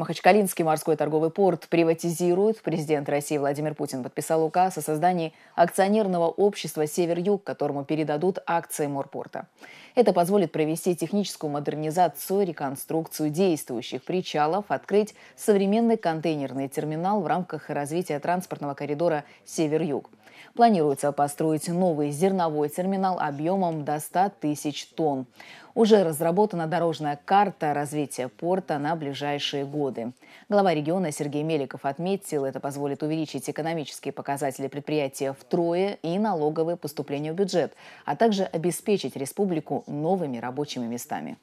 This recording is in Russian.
Махачкалинский морской торговый порт приватизируют. Президент России Владимир Путин подписал указ о создании акционерного общества «Север-Юг», которому передадут акции морпорта. Это позволит провести техническую модернизацию, реконструкцию действующих причалов, открыть современный контейнерный терминал в рамках развития транспортного коридора «Север-Юг». Планируется построить новый зерновой терминал объемом до 100 тысяч тонн. Уже разработана дорожная карта развития порта на ближайшие годы. Глава региона Сергей Меликов отметил, это позволит увеличить экономические показатели предприятия втрое и налоговые поступления в бюджет, а также обеспечить республику новыми рабочими местами.